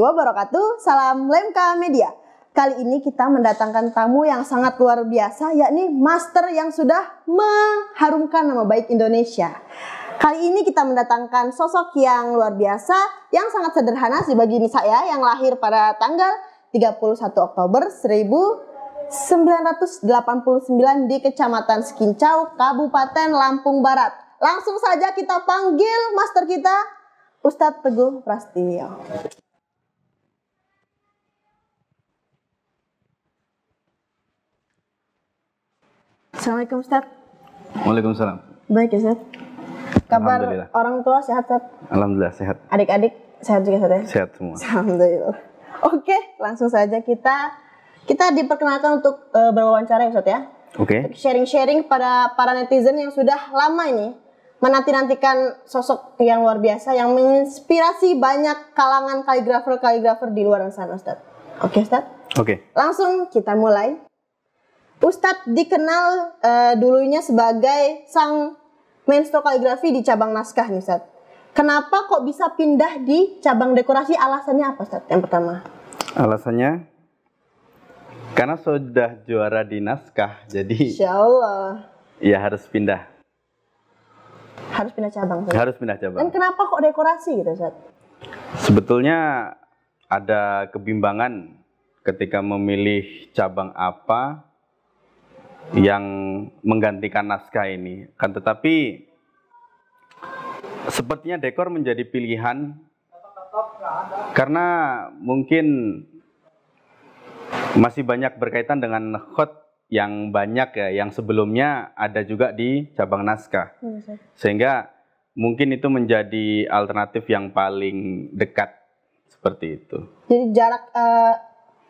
wabarakatuh. Salam Lemka Media. Kali ini kita mendatangkan tamu yang sangat luar biasa yakni master yang sudah mengharumkan nama baik Indonesia. Kali ini kita mendatangkan sosok yang luar biasa yang sangat sederhana sih bagi saya yang lahir pada tanggal 31 Oktober 1989 di Kecamatan Sekincau, Kabupaten Lampung Barat. Langsung saja kita panggil master kita Ustadz Teguh Prastio. Assalamualaikum Ustaz. Waalaikumsalam. Baik ya, Ustaz. Kabar orang tua sehat Ustaz? Alhamdulillah sehat. Adik-adik sehat juga Ustaz ya? Sehat semua. Alhamdulillah. Oke, langsung saja kita kita diperkenalkan untuk uh, berwawancara ya Ustaz ya. Oke. Okay. Sharing-sharing pada para netizen yang sudah lama ini menanti-nantikan sosok yang luar biasa yang menginspirasi banyak kalangan kaligrafer-kaligrafer di luar sana Ustaz. Oke Ustaz? Oke. Okay. Langsung kita mulai. Ustadz dikenal uh, dulunya sebagai sang maestro kaligrafi di cabang naskah nih Ustadz. Kenapa kok bisa pindah di cabang dekorasi? Alasannya apa Ustadz yang pertama? Alasannya karena sudah juara di naskah, jadi Insya Allah. Ya harus pindah. Harus pindah cabang. Ustadz. Harus pindah cabang. Dan kenapa kok dekorasi gitu Ustadz? Sebetulnya ada kebimbangan ketika memilih cabang apa yang menggantikan naskah ini. Kan tetapi sepertinya dekor menjadi pilihan karena mungkin masih banyak berkaitan dengan khot yang banyak ya yang sebelumnya ada juga di cabang naskah. Iya, Sehingga mungkin itu menjadi alternatif yang paling dekat seperti itu. Jadi jarak uh,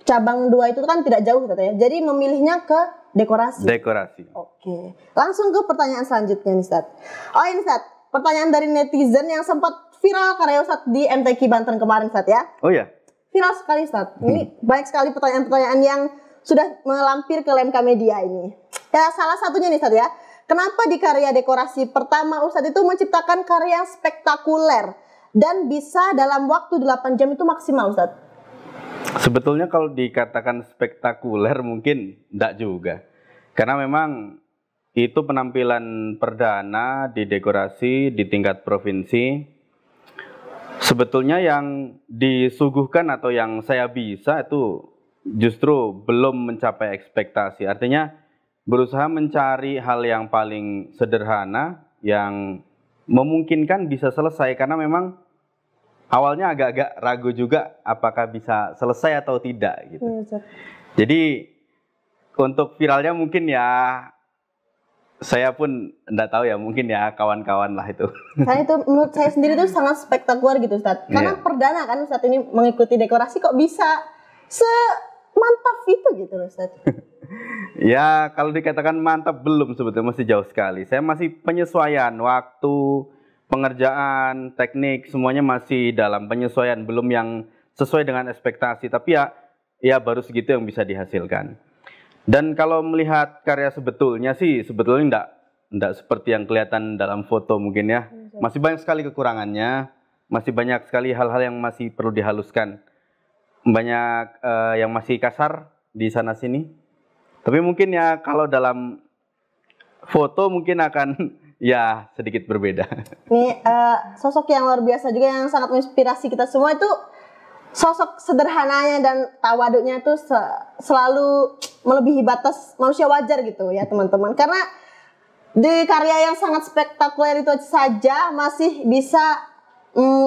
cabang dua itu kan tidak jauh ya. Jadi memilihnya ke dekorasi. Dekorasi. Oke. Langsung ke pertanyaan selanjutnya nih Ustaz. Oh ini Ustaz, pertanyaan dari netizen yang sempat viral karya Ustaz di MTQ Banten kemarin Ustaz ya. Oh iya. Viral sekali Ustaz. Hmm. Ini banyak sekali pertanyaan-pertanyaan yang sudah melampir ke Lemka Media ini. Ya, salah satunya nih Ustaz ya. Kenapa di karya dekorasi pertama Ustaz itu menciptakan karya spektakuler dan bisa dalam waktu 8 jam itu maksimal Ustaz? Sebetulnya kalau dikatakan spektakuler mungkin tidak juga. Karena memang itu penampilan perdana di dekorasi di tingkat provinsi. Sebetulnya yang disuguhkan atau yang saya bisa itu justru belum mencapai ekspektasi. Artinya berusaha mencari hal yang paling sederhana yang memungkinkan bisa selesai karena memang awalnya agak-agak ragu juga apakah bisa selesai atau tidak gitu. Ya, Jadi untuk viralnya mungkin ya saya pun enggak tahu ya mungkin ya kawan-kawan lah itu. Karena itu menurut saya sendiri itu sangat spektakuler gitu Ustaz. Iya. Karena ya. perdana kan saat ini mengikuti dekorasi kok bisa semantap itu gitu loh Ustaz. ya kalau dikatakan mantap belum sebetulnya masih jauh sekali. Saya masih penyesuaian waktu, pengerjaan, teknik semuanya masih dalam penyesuaian, belum yang sesuai dengan ekspektasi. Tapi ya ya baru segitu yang bisa dihasilkan. Dan kalau melihat karya sebetulnya sih sebetulnya enggak enggak seperti yang kelihatan dalam foto mungkin ya. Hmm. Masih banyak sekali kekurangannya, masih banyak sekali hal-hal yang masih perlu dihaluskan. Banyak uh, yang masih kasar di sana sini. Tapi mungkin ya kalau dalam foto mungkin akan ya sedikit berbeda. Nih uh, sosok yang luar biasa juga yang sangat menginspirasi kita semua itu sosok sederhananya dan tawaduknya itu se selalu melebihi batas manusia wajar gitu ya teman-teman karena di karya yang sangat spektakuler itu saja masih bisa mm,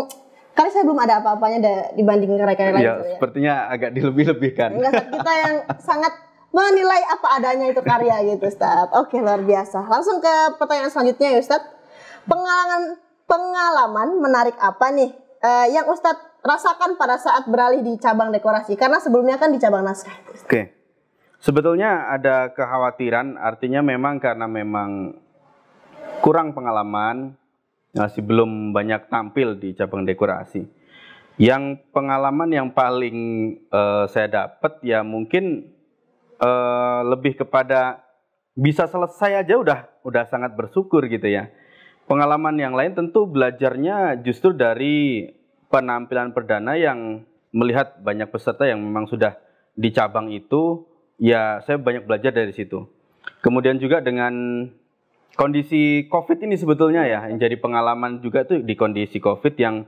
kali saya belum ada apa-apanya dibanding karya-karya lain. Ya, gitu ya, sepertinya agak dilebih-lebihkan. kita yang sangat menilai apa adanya itu karya gitu Ustaz. Oke luar biasa. Langsung ke pertanyaan selanjutnya ya Ustaz. Pengalaman pengalaman menarik apa nih uh, yang Ustaz rasakan pada saat beralih di cabang dekorasi? Karena sebelumnya kan di cabang naskah. Oke. Sebetulnya ada kekhawatiran, artinya memang karena memang kurang pengalaman, masih belum banyak tampil di cabang dekorasi. Yang pengalaman yang paling uh, saya dapat ya mungkin Eh, lebih kepada bisa selesai aja udah udah sangat bersyukur gitu ya. Pengalaman yang lain tentu belajarnya justru dari penampilan perdana yang melihat banyak peserta yang memang sudah di cabang itu ya saya banyak belajar dari situ. Kemudian juga dengan kondisi COVID ini sebetulnya ya yang jadi pengalaman juga tuh di kondisi COVID yang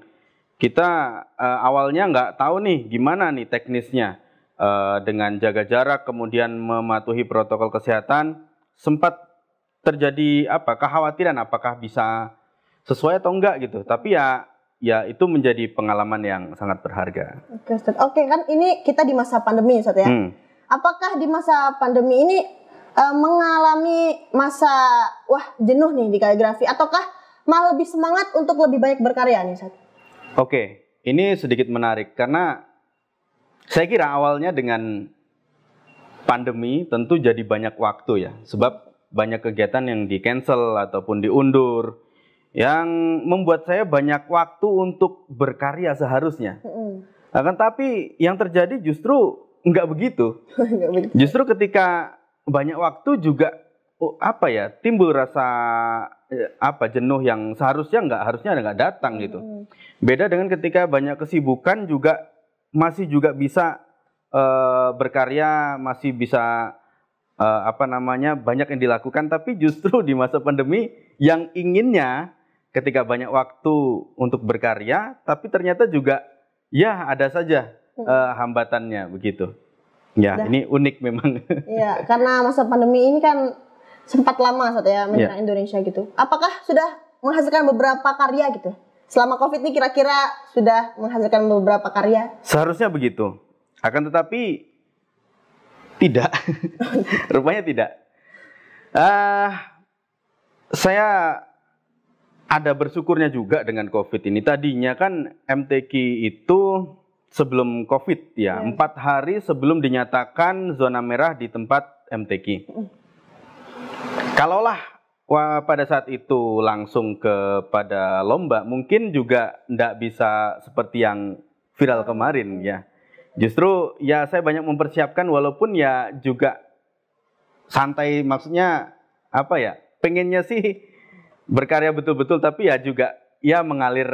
kita uh, awalnya nggak tahu nih gimana nih teknisnya. Eh, dengan jaga jarak, kemudian mematuhi protokol kesehatan, sempat terjadi apa kekhawatiran apakah bisa sesuai atau enggak gitu. Tapi ya ya itu menjadi pengalaman yang sangat berharga. Oke, okay, Oke, kan ini kita di masa pandemi, Ustaz ya. Hmm. Apakah di masa pandemi ini e, mengalami masa wah jenuh nih di kaligrafi ataukah malah lebih semangat untuk lebih banyak berkarya nih, Ustaz? Oke, ini sedikit menarik karena saya kira awalnya dengan pandemi tentu jadi banyak waktu ya, sebab banyak kegiatan yang di cancel ataupun diundur, yang membuat saya banyak waktu untuk berkarya seharusnya. Akan tapi yang terjadi justru nggak begitu. justru ketika banyak waktu juga oh, apa ya timbul rasa eh, apa jenuh yang seharusnya nggak harusnya nggak datang gitu. Beda dengan ketika banyak kesibukan juga masih juga bisa uh, berkarya, masih bisa uh, apa namanya banyak yang dilakukan. Tapi justru di masa pandemi yang inginnya ketika banyak waktu untuk berkarya, tapi ternyata juga ya ada saja uh, hambatannya begitu. Ya, Udah. ini unik memang. Iya, karena masa pandemi ini kan sempat lama saat ya iya. menyerang ya. Indonesia gitu. Apakah sudah menghasilkan beberapa karya gitu? selama COVID ini kira-kira sudah menghasilkan beberapa karya? Seharusnya begitu. Akan tetapi tidak. Rupanya tidak. Uh, saya ada bersyukurnya juga dengan COVID ini. Tadinya kan MTQ itu sebelum COVID ya, iya. empat hari sebelum dinyatakan zona merah di tempat MTQ. Kalaulah Wah, pada saat itu langsung kepada lomba mungkin juga tidak bisa seperti yang viral kemarin ya. Justru ya saya banyak mempersiapkan walaupun ya juga santai maksudnya apa ya? Pengennya sih berkarya betul-betul tapi ya juga ya mengalir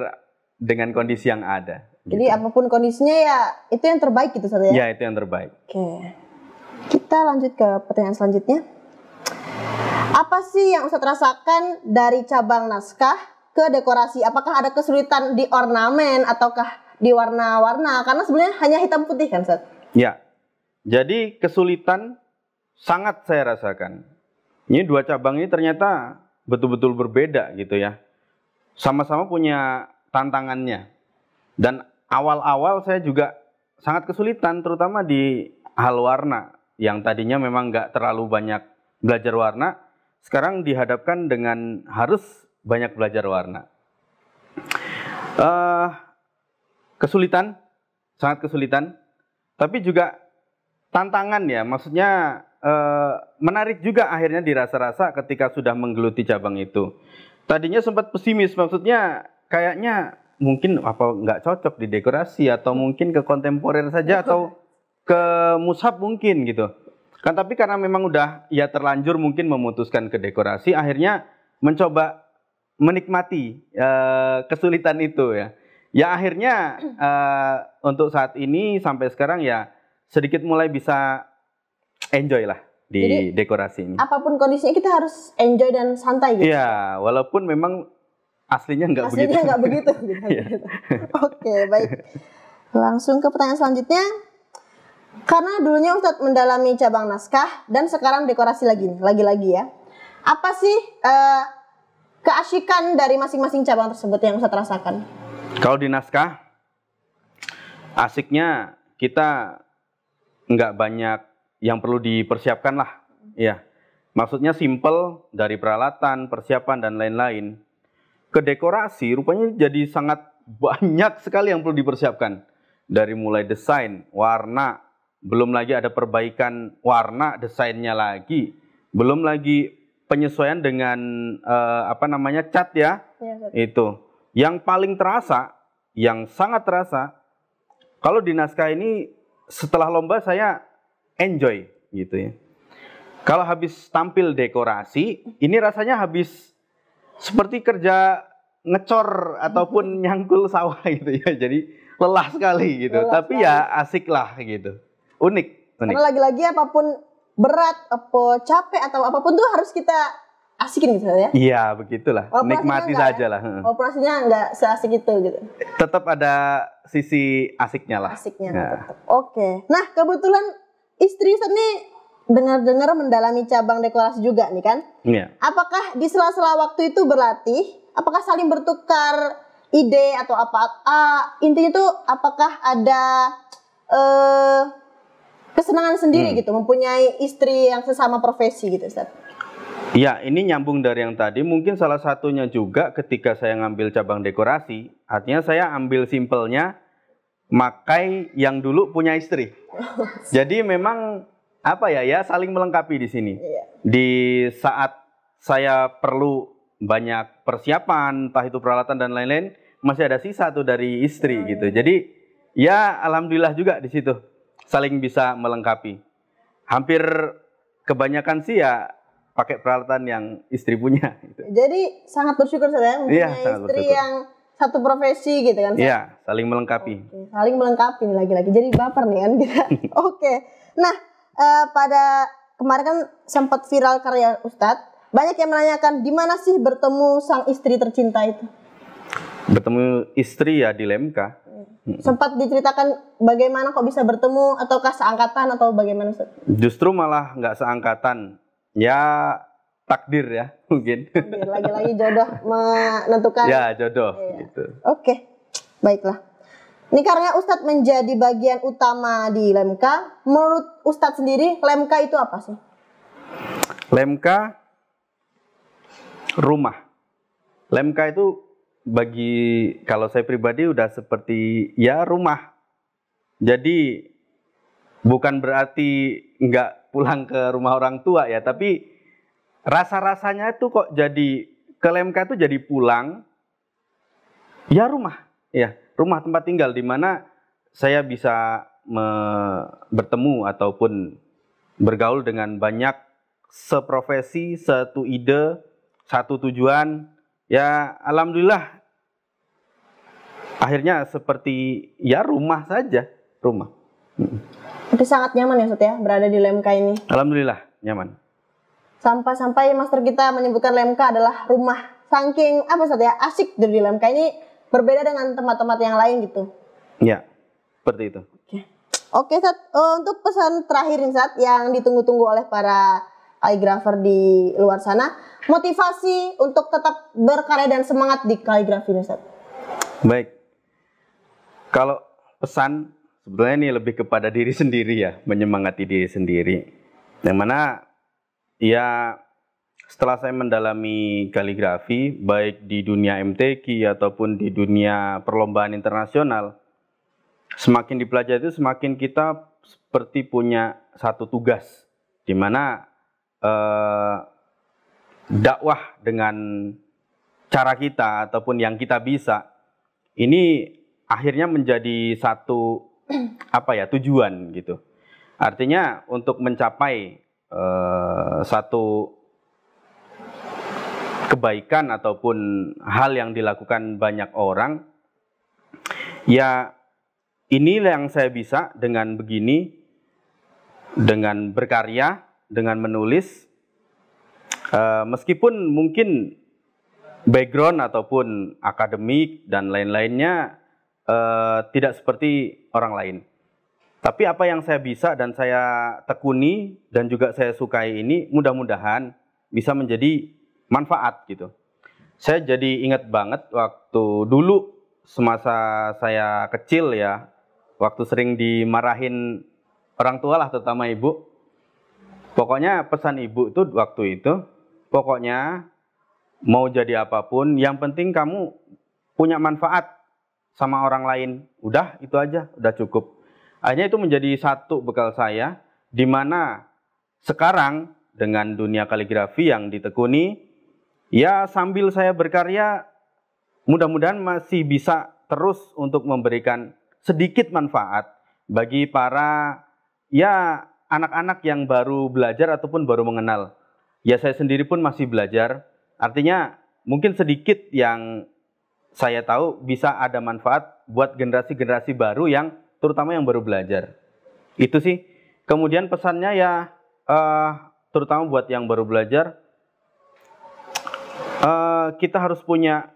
dengan kondisi yang ada. Jadi gitu. apapun kondisinya ya itu yang terbaik gitu saja. Ya? ya itu yang terbaik. Oke. Kita lanjut ke pertanyaan selanjutnya. Apa sih yang Ustadz rasakan dari cabang naskah ke dekorasi? Apakah ada kesulitan di ornamen ataukah di warna-warna? Karena sebenarnya hanya hitam putih kan Ustadz? Ya, jadi kesulitan sangat saya rasakan. Ini dua cabang ini ternyata betul-betul berbeda gitu ya. Sama-sama punya tantangannya. Dan awal-awal saya juga sangat kesulitan terutama di hal warna yang tadinya memang nggak terlalu banyak belajar warna sekarang dihadapkan dengan harus banyak belajar warna. Uh, kesulitan, sangat kesulitan, tapi juga tantangan ya, maksudnya uh, menarik juga akhirnya dirasa-rasa ketika sudah menggeluti cabang itu. Tadinya sempat pesimis, maksudnya kayaknya mungkin apa nggak cocok di dekorasi atau mungkin ke kontemporer saja atau ke mushab mungkin gitu. Kan tapi karena memang udah ya terlanjur mungkin memutuskan ke dekorasi, akhirnya mencoba menikmati uh, kesulitan itu ya. Ya akhirnya uh, untuk saat ini sampai sekarang ya sedikit mulai bisa enjoy lah di Jadi, dekorasi ini. Apapun kondisinya kita harus enjoy dan santai gitu. Iya, walaupun memang aslinya nggak begitu. Aslinya nggak begitu. Iya. Oke, baik. Langsung ke pertanyaan selanjutnya. Karena dulunya Ustadz mendalami cabang naskah dan sekarang dekorasi lagi lagi-lagi ya. Apa sih uh, eh, keasyikan dari masing-masing cabang tersebut yang Ustadz rasakan? Kalau di naskah, asiknya kita nggak banyak yang perlu dipersiapkan lah. Ya, maksudnya simple dari peralatan, persiapan, dan lain-lain. Ke dekorasi rupanya jadi sangat banyak sekali yang perlu dipersiapkan. Dari mulai desain, warna, belum lagi ada perbaikan warna desainnya lagi, belum lagi penyesuaian dengan uh, apa namanya cat ya, ya itu. Yang paling terasa, yang sangat terasa, kalau di naskah ini setelah lomba saya enjoy gitu ya. Kalau habis tampil dekorasi, ini rasanya habis seperti kerja ngecor ataupun nyangkul sawah gitu ya. Jadi lelah sekali gitu, lelah tapi ya asik lah gitu unik, unik. karena lagi-lagi apapun berat apa capek atau apapun tuh harus kita asikin misalnya. Gitu, ya iya begitulah operasinya nikmati saja lah ya? operasinya nggak seasik itu gitu tetap ada sisi asiknya lah asiknya ya. oke nah kebetulan istri seni dengar-dengar mendalami cabang dekorasi juga nih kan iya apakah di sela-sela waktu itu berlatih apakah saling bertukar ide atau apa ah, intinya tuh apakah ada eh kesenangan sendiri hmm. gitu mempunyai istri yang sesama profesi gitu Ustaz. Ya, ini nyambung dari yang tadi. Mungkin salah satunya juga ketika saya ngambil cabang dekorasi, artinya saya ambil simpelnya makai yang dulu punya istri. Jadi memang apa ya ya saling melengkapi di sini. Iya. Di saat saya perlu banyak persiapan, entah itu peralatan dan lain-lain, masih ada sisa tuh dari istri hmm. gitu. Iya. Jadi ya alhamdulillah juga di situ saling bisa melengkapi. Hampir kebanyakan sih ya pakai peralatan yang istri punya. Gitu. Jadi sangat bersyukur saya iya, punya ya, istri bersyukur. yang satu profesi gitu kan? Iya, saling melengkapi. Oke, saling melengkapi lagi-lagi. Jadi baper nih kan Oke. Nah, eh, pada kemarin kan sempat viral karya Ustadz. Banyak yang menanyakan di mana sih bertemu sang istri tercinta itu? Bertemu istri ya di Lemka. Hmm. Sempat diceritakan bagaimana kok bisa bertemu ataukah seangkatan atau bagaimana? Justru malah nggak seangkatan. Ya takdir ya mungkin. Lagi-lagi jodoh menentukan. Ya jodoh ya. gitu. Oke, baiklah. Ini karena Ustadz menjadi bagian utama di Lemka. Menurut Ustadz sendiri, Lemka itu apa sih? Lemka rumah. Lemka itu bagi kalau saya pribadi udah seperti ya rumah. Jadi bukan berarti nggak pulang ke rumah orang tua ya, tapi rasa-rasanya itu kok jadi ke LMK tuh jadi pulang ya rumah ya rumah tempat tinggal di mana saya bisa me bertemu ataupun bergaul dengan banyak seprofesi, satu ide, satu tujuan, Ya alhamdulillah akhirnya seperti ya rumah saja, rumah. Itu sangat nyaman ya Ustaz ya berada di Lemka ini. Alhamdulillah nyaman. Sampai-sampai master kita menyebutkan Lemka adalah rumah. Saking apa Ustaz ya asik dari Lemka ini berbeda dengan tempat-tempat yang lain gitu. Ya, seperti itu. Oke. Oke, Sat, eh, untuk pesan terakhir yang ditunggu-tunggu oleh para kaligrafer di luar sana motivasi untuk tetap berkarya dan semangat di kaligrafi Ustaz? Baik. Kalau pesan sebenarnya ini lebih kepada diri sendiri ya, menyemangati diri sendiri. Yang mana ya setelah saya mendalami kaligrafi baik di dunia MTQ ataupun di dunia perlombaan internasional semakin dipelajari itu semakin kita seperti punya satu tugas di mana eh, dakwah dengan cara kita ataupun yang kita bisa ini akhirnya menjadi satu apa ya tujuan gitu. Artinya untuk mencapai eh, satu kebaikan ataupun hal yang dilakukan banyak orang ya inilah yang saya bisa dengan begini dengan berkarya dengan menulis uh, meskipun mungkin background ataupun akademik dan lain-lainnya uh, tidak seperti orang lain. Tapi apa yang saya bisa dan saya tekuni dan juga saya sukai ini mudah-mudahan bisa menjadi manfaat gitu. Saya jadi ingat banget waktu dulu semasa saya kecil ya, waktu sering dimarahin orang tua lah terutama ibu Pokoknya pesan ibu itu waktu itu, pokoknya mau jadi apapun, yang penting kamu punya manfaat sama orang lain. Udah, itu aja, udah cukup. Akhirnya itu menjadi satu bekal saya, di mana sekarang dengan dunia kaligrafi yang ditekuni, ya sambil saya berkarya, mudah-mudahan masih bisa terus untuk memberikan sedikit manfaat bagi para ya anak-anak yang baru belajar ataupun baru mengenal. Ya saya sendiri pun masih belajar. Artinya mungkin sedikit yang saya tahu bisa ada manfaat buat generasi-generasi baru yang terutama yang baru belajar. Itu sih. Kemudian pesannya ya uh, terutama buat yang baru belajar uh, kita harus punya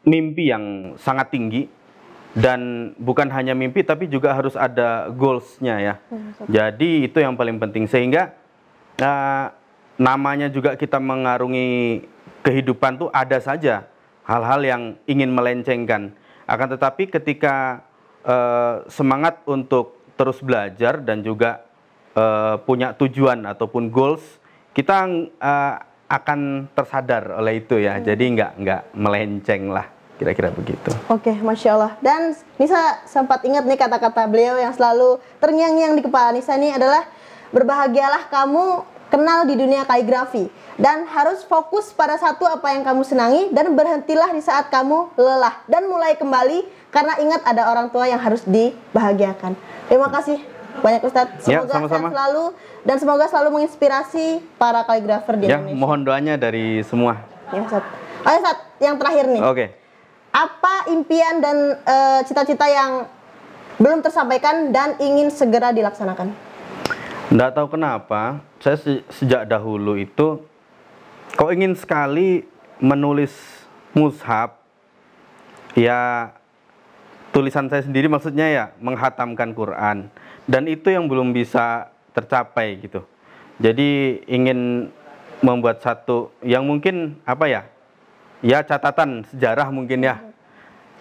mimpi yang sangat tinggi dan bukan hanya mimpi tapi juga harus ada goalsnya ya. Jadi itu yang paling penting sehingga uh, namanya juga kita mengarungi kehidupan tuh ada saja hal-hal yang ingin melencengkan. Akan tetapi ketika uh, semangat untuk terus belajar dan juga uh, punya tujuan ataupun goals, kita uh, akan tersadar oleh itu ya. Hmm. Jadi nggak nggak melenceng lah. Kira-kira begitu. Oke, okay, Masya Allah. Dan Nisa sempat ingat nih kata-kata beliau yang selalu terngiang-ngiang di kepala Nisa ini adalah berbahagialah kamu kenal di dunia kaligrafi dan harus fokus pada satu apa yang kamu senangi dan berhentilah di saat kamu lelah dan mulai kembali karena ingat ada orang tua yang harus dibahagiakan. Terima kasih banyak Ustadz. Ya, semoga ya, sama -sama. selalu dan semoga selalu menginspirasi para kaligrafer di ya, Indonesia. mohon doanya dari semua. Ya Ustaz. Oke Ustaz, yang terakhir nih. Oke. Okay apa impian dan eh, cita-cita uh, yang belum tersampaikan dan ingin segera dilaksanakan? Tidak tahu kenapa, saya se sejak dahulu itu kok ingin sekali menulis mushab ya tulisan saya sendiri maksudnya ya menghatamkan Quran dan itu yang belum bisa tercapai gitu. Jadi ingin membuat satu yang mungkin apa ya? Ya catatan sejarah mungkin ya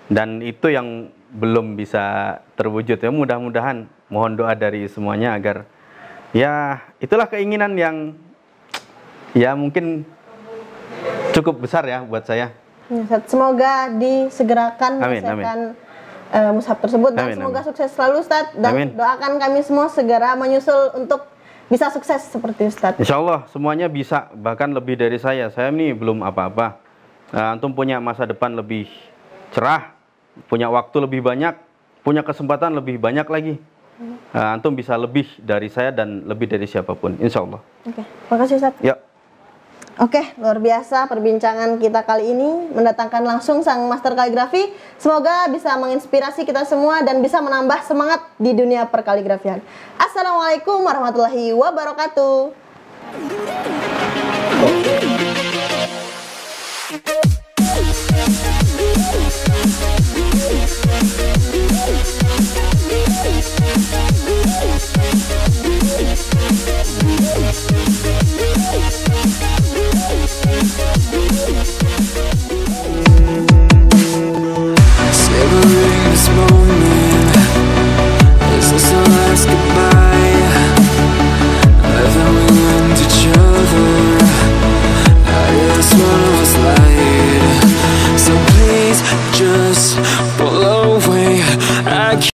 dan itu yang belum bisa terwujud ya mudah-mudahan mohon doa dari semuanya agar ya itulah keinginan yang ya mungkin cukup besar ya buat saya ya, semoga disegerakan amin, amin. Uh, eh, musab tersebut dan semoga amin. sukses selalu Ustaz dan amin. doakan kami semua segera menyusul untuk bisa sukses seperti Ustaz Insya Allah semuanya bisa bahkan lebih dari saya saya ini belum apa-apa uh, antum punya masa depan lebih cerah, punya waktu lebih banyak, punya kesempatan lebih banyak lagi. Uh, antum bisa lebih dari saya dan lebih dari siapapun, insya Allah. Oke, okay. makasih Ustaz. Ya. Oke, luar biasa perbincangan kita kali ini mendatangkan langsung sang master kaligrafi. Semoga bisa menginspirasi kita semua dan bisa menambah semangat di dunia perkaligrafian. Assalamualaikum warahmatullahi wabarakatuh.